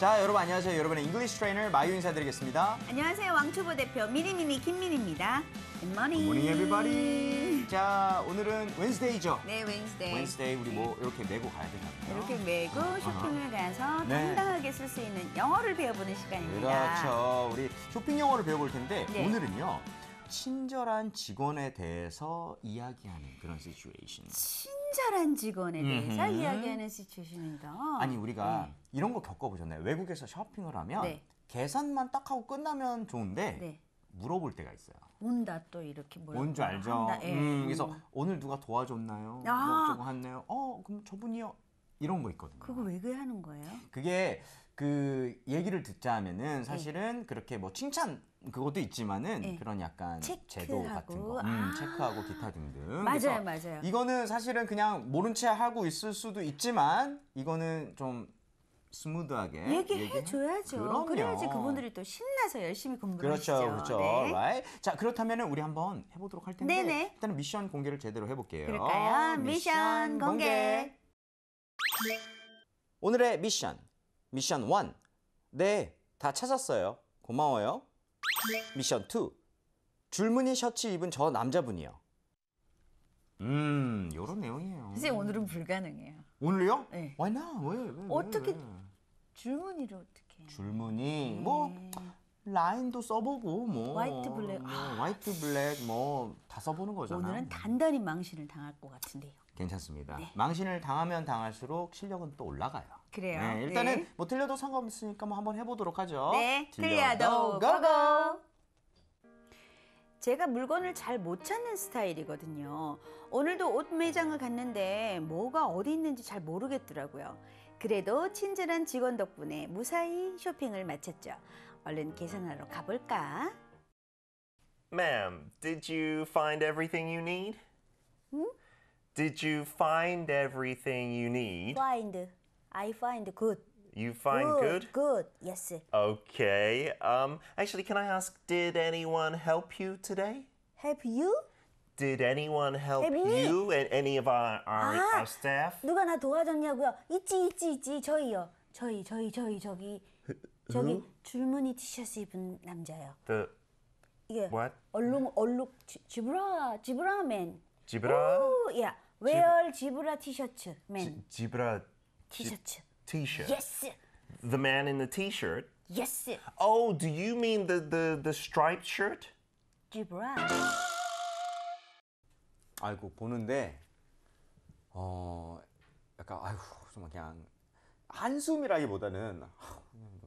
자, 여러분 안녕하세요. 여러분의 잉글리시 트레이너 마유 인사드리겠습니다. 안녕하세요. 왕초보 대표 미리미미 김민입니다. Good morning. Good morning, everybody. 자, 오늘은 웬스데이죠? 네, 웬스데이. 웬스데이 우리 뭐 이렇게 메고 가야 되나요? 이렇게 메고 쇼핑을 가서 네. 당당하게 쓸 수 있는 영어를 배워보는 시간입니다. 그렇죠. 우리 쇼핑 영어를 배워볼 텐데 네. 오늘은요. 친절한 직원에 대해서 이야기하는 그런 시츄에이션. 친절한 직원에 대해서 음흠. 이야기하는 시츄에이션입니다. 아니 우리가 네. 이런 거 겪어보셨나요? 외국에서 쇼핑을 하면 네. 계산만 딱 하고 끝나면 좋은데 네. 물어볼 때가 있어요. 온다 또 이렇게 뭔줄 알죠? 예. 음, 그래서 음. 오늘 누가 도와줬나요? 아~ 뭐 어 했나요? 어 그럼 저분이요. 이런 거 있거든요. 그거 왜 그래 하는 거예요? 그게 그 얘기를 듣자 하면은 사실은 네. 그렇게 뭐 칭찬 그것도 있지만은 네. 그런 약간 체크하고. 제도 같은 거 음, 아~ 체크하고 기타 등등 맞아요 맞아요 이거는 사실은 그냥 모른 채 하고 있을 수도 있지만 이거는 좀 스무드하게 얘기해 줘야죠. 그래야지 그분들이 또 신나서 열심히 공부를 그렇죠, 하시죠. 그렇죠, 네. Right. 자, 그렇다면 우리 한번 해보도록 할 텐데 네네. 일단은 미션 공개를 제대로 해볼게요. 그럴까요? 미션, 미션 공개. 공개. 오늘의 미션, 미션 1. 네, 다 찾았어요. 고마워요. 미션 2. 줄무늬 셔츠 입은 저 남자분이요. 음, 음 요런 내용이에요. 선생님 오늘은 불가능해요. 오늘요? 네. w h 왜, 왜, 왜? 어떻게 줄무늬를 어떻게? 줄무늬 네. 뭐 라인도 써보고 뭐 화이트 블랙 네, 뭐, 화이트 블랙 뭐 다 써보는 거잖아. 오늘은 단단히 망신을 당할 것 같은데요. 괜찮습니다. 네. 망신을 당하면 당할수록 실력은 또 올라가요. 그래요. 네, 일단은 네. 뭐 틀려도 상관없으니까 뭐 한번 해보도록 하죠. 네, 틀려도 고고. 제가 물건을 잘 못 찾는 스타일이거든요. 오늘도 옷 매장을 갔는데 뭐가 어디 있는지 잘 모르겠더라고요. 그래도 친절한 직원 덕분에 무사히 쇼핑을 마쳤죠. 얼른 계산하러 가볼까? Ma'am, did you find everything you need? 응? Did you find everything you need? Find. I find good. You find good? Good. good. Yes. Okay. Um, actually, can I ask, did anyone help you today? Help you? Did anyone help 혜빈이? you and any of our, our, 아, our staff? 누가 나 도와줬냐고요? 있지, 있지, 있지. 저희요. 저희, 저희, 저희, 저기. 저기 줄무늬 티셔츠 입은 남자요. The 이게 what? 얼룩 얼룩 지, 지브라 지브라맨. 지브라? 오, yeah. Wear 지브라 티셔츠 맨. 지, 브라 티셔츠. T-shirt. Yes. The man in the T-shirt. Yes. Oh, do you mean the the the striped shirt? 지브라. 아이고 보는데 어 약간 아이고 정 그냥 한숨이라기보다는 아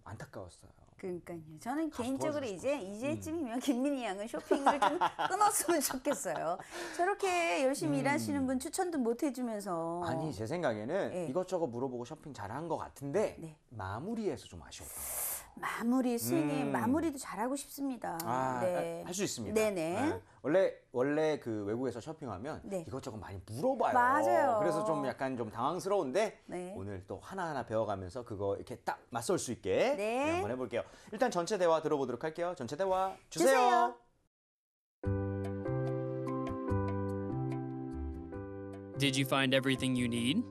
안타까웠어요. 그러니까요. 저는 개인적으로 이제 이제쯤이면 음. 김민희 양은 쇼핑을 좀 끊었으면 좋겠어요. 저렇게 열심히 음. 일하시는 분 추천도 못 해주면서 아니 제 생각에는 네. 이것저것 물어보고 쇼핑 잘한 것 같은데 네. 마무리해서 좀 아쉬웠던 것 같아요. 마무리 스윙이 음. 마무리도 잘하고 싶습니다. 아, 네. 아, 할수 있습니다. 네네. 네. 원래 원래 그 외국에서 쇼핑하면 네. 이것저것 많이 물어봐요. 맞아요. 그래서 좀 약간 좀 당황스러운데 네. 오늘 또 하나하나 배워가면서 그거 이렇게 딱 맞설 수 있게 네. 네 한번 해볼게요. 일단 전체 대화 들어보도록 할게요. 전체 대화 주세요. 주세요. Did you find everything you need?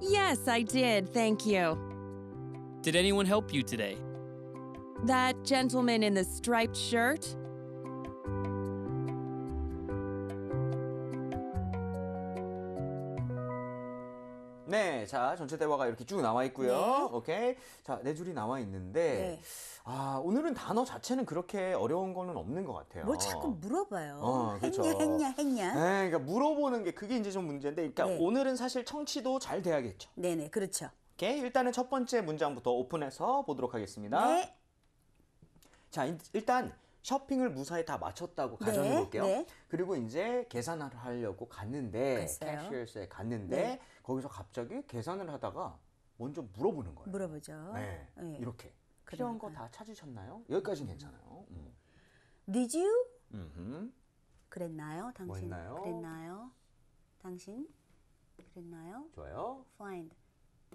Yes, I did. Thank you. Did anyone help you today? That gentleman in the striped shirt? 네, 자 전체 대화가 이렇게 쭉 나와 있고요. 네. 오케이, 자네 줄이 나와 있는데 네. 아 오늘은 단어 자체는 그렇게 어려운 거는 없는 것 같아요. 뭘 자꾸 물어봐요. 어, 그렇죠. 했냐, 했냐. 네, 그러니까 물어보는 게 그게 이제 좀 문제인데, 그러니까 네. 오늘은 사실 청취도 잘 돼야겠죠. 네, 네, 그렇죠. 오케 일단은 첫 번째 문장부터 오픈해서 보도록 하겠습니다. 네. 자, 일단 쇼핑을 무사히 다 마쳤다고 네, 가정해 볼게요. 네, 네. 그리고 이제 계산을 하려고 갔는데 캐시어스에 갔는데 네. 거기서 갑자기 계산을 하다가 먼저 물어보는 거예요. 물어보죠. 네, 네. 이렇게 필요한 거 다 찾으셨나요? 여기까지는 괜찮아요. 음. Did you? 음흠. 그랬나요? 당신? 뭐 그랬나요? 당신? 그랬나요? 좋아요. Find.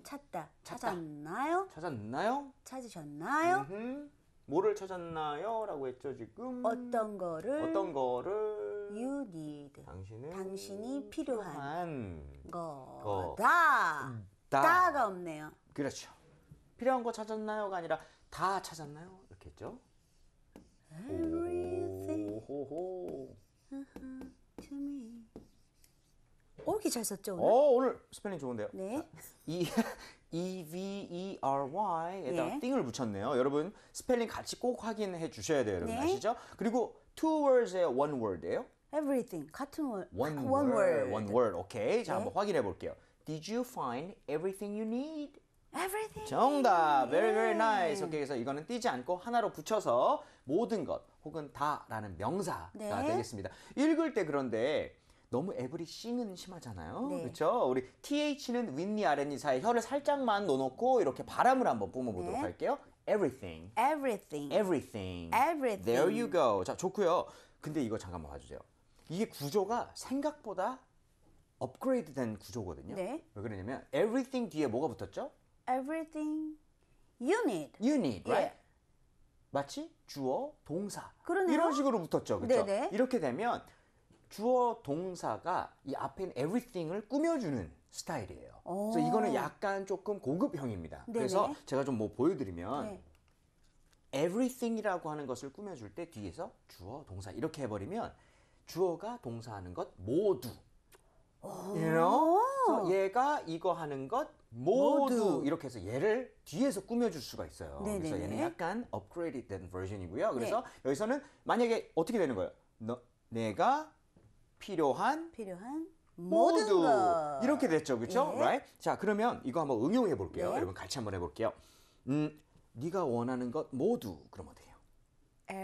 찾다. 찾다. 찾았나요? 찾았나요? 찾으셨나요? 음흠. 뭐를 찾았나요? 라고 했죠 지금 어떤 거를 어떤 거를 you need 당신은 당신이 필요한, 필요한 거다 거. 다. 가 없네요 그렇죠 필요한 거 찾았나요가 아니라 다 찾았나요? 이렇게 했죠 Everything 오호호. Uh -huh. to me 이렇게 잘 썼죠, 오늘? 어, 오늘 스펠링 좋은데요. 네. 이 E V E R Y에다가 네. 띵을 붙였네요. 여러분 스펠링 같이 꼭 확인해 주셔야 돼요, 여러분 네. 아시죠? 그리고 two words에 one word예요. Everything 같은 월. One, one word. One word. 오케이. 자, 네. 한번 확인해 볼게요. Did you find everything you need? Everything. 정답. Very very nice. 그래서 이거는 띄지 않고 하나로 붙여서 모든 것 혹은 다라는 명사가 네. 되겠습니다. 읽을 때 그런데 너무 에브리 C는 심하잖아요. 네. 그렇죠? 우리 TH는 윗니 아랫니 사이 혀를 살짝만 넣어놓고 이렇게 바람을 한번 뿜어보도록 네. 할게요. Everything. Everything. Everything. Everything. There you go. 자, 좋고요. 근데 이거 잠깐만 봐주세요. 이게 구조가 생각보다 업그레이드된 구조거든요. 네. 왜 그러냐면 everything 뒤에 뭐가 붙었죠? Everything you need. You need, right? 예. 마치 주어, 동사 그러네요. 이런 식으로 붙었죠, 그렇죠? 네네. 이렇게 되면 주어 동사가 이 앞에 있는 everything을 꾸며주는 스타일이에요. 오. 그래서 이거는 약간 조금 고급형입니다. 네네. 그래서 제가 좀 뭐 보여드리면 네. everything이라고 하는 것을 꾸며줄 때 뒤에서 주어 동사 이렇게 해버리면 주어가 동사하는 것 모두 오. You know? 얘가 이거 하는 것 모두, 모두, 이렇게 해서 얘를 뒤에서 꾸며줄 수가 있어요. 네네네. 그래서 얘는 약간 업그레이드된 버전이고요. 그래서 네. 여기서는 만약에 어떻게 되는 거예요? 너, 내가 필요한 필요한 모두 이렇게 됐죠, 그렇죠? 예. Right? 자, 그러면 이거 한번 응용해 볼게요. 예. 여러분 같이 한번 해볼게요. 음, 네가 원하는 것 모두 그럼 어떻요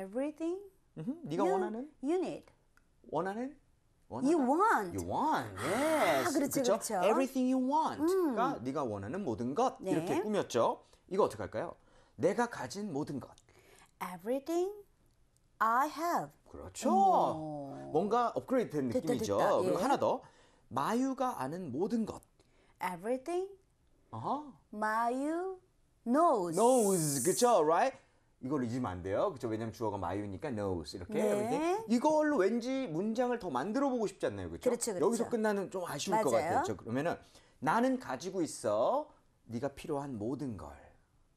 Everything. 음, 네가 you, 원하는 you need. 원하는 원하다. You want. You want. 아, yes. 아, 그렇죠, 그렇죠. Everything you want가 음. 그러니까 네가 원하는 모든 것 네. 이렇게 꾸몄죠. 이거 어떻게 할까요? 내가 가진 모든 것. Everything I have. 그렇죠. 오. 뭔가 업그레이드 된 됐다, 느낌이죠. 됐다. 그리고 예. 하나 더. 마유가 아는 모든 것. Everything. 어허. 마유 knows. knows. 그쵸, right? 이걸 잊으면 안 돼요. 그쵸? 왜냐면 주어가 마유니까 knows. 이렇게. 네. 이걸로 왠지 문장을 더 만들어 보고 싶지 않나요? 그쵸? 그렇죠, 그렇죠. 여기서 끝나는 좀 아쉬울 맞아요. 것 같아요. 그쵸? 그러면은 나는 가지고 있어. 네가 필요한 모든 걸.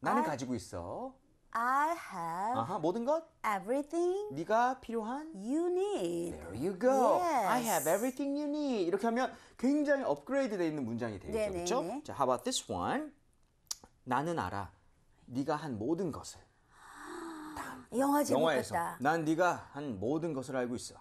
나는 I... 가지고 있어. I have 아하, 모든 것 everything 네가 필요한 you need. There you go. Yes. I have everything you need. 이렇게 하면 굉장히 업그레이드 되어 있는 문장이 되겠죠. 네네네. 그렇죠? 자, how about this one? 나는 알아. 네가 한 모든 것을. 영화 영화에서 재밌겠다. 난 네가 한 모든 것을 알고 있어.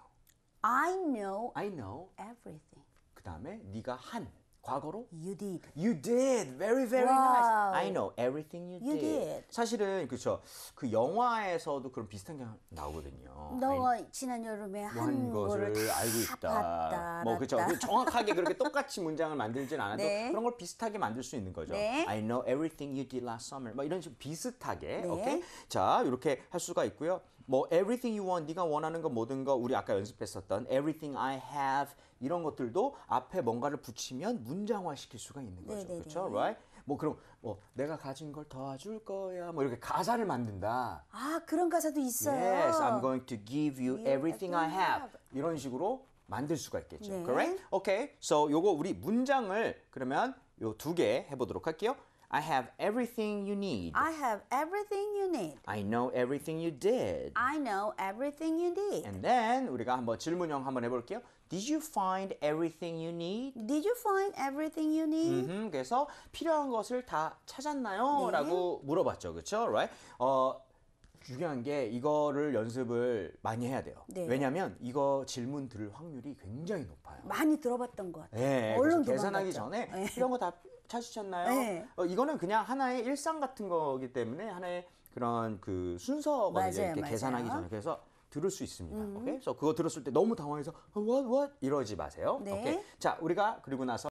I know I know everything. 그다음에 네가 한 과거로? You did. You did. Very, very wow. nice. I know everything you, you did. did. 사실은 그렇죠. 그 영화에서도 그런 비슷한 게 나오거든요. 너가 아니, 지난 여름에 한 것을 알고 있다. 봤다, 뭐 그렇죠. 정확하게 그렇게 똑같이 문장을 만들진 않아도 네. 그런 걸 비슷하게 만들 수 있는 거죠. 네. I know everything you did last summer. 뭐 이런 식으로 비슷하게. 네. 오케이. 자 이렇게 할 수가 있고요. 뭐 everything you want. 네가 원하는 거 모든 거 우리 아까 연습했었던 everything I have. 이런 것들도 앞에 뭔가를 붙이면 문장화 시킬 수가 있는 거죠. 네네네. 그렇죠? 네. Right? 뭐 그럼 뭐 내가 가진 걸 더줄 거야. 뭐 이렇게 가사를 만든다. 아, 그런 가사도 있어요. Yes, I'm going to give you everything I have. 이런 식으로 만들 수가 있겠죠. 네. Correct? Okay. So 요거 우리 문장을 그러면 요 두 개 해보도록 할게요. I have everything you need. I have everything you need. I know everything you did. I know everything you did. And then 우리가 한번 질문형 한번 해볼게요. Did you find everything you need? Did you find everything you need? 음흠, 그래서 필요한 것을 다 찾았나요? 네. 라고 물어봤죠. 그렇죠? Right? 어, 중요한 게 이거를 연습을 많이 해야 돼요. 네. 왜냐하면 이거 질문 들을 확률이 굉장히 높아요. 많이 들어봤던 것 같아요. 네, 예, 얼른 계산하기 전에 네. 이런 거 다 찾으셨나요? 네. 어, 이거는 그냥 하나의 일상 같은 거기 때문에 하나의 그런 그 순서가 맞아요, 이제 이렇게 계산하기 전에 그래서 들을 수 있습니다. 음. 오케이? 그래서 그거 들었을 때 너무 당황해서 what what 이러지 마세요. 네. 오케이? 자 우리가 그리고 나서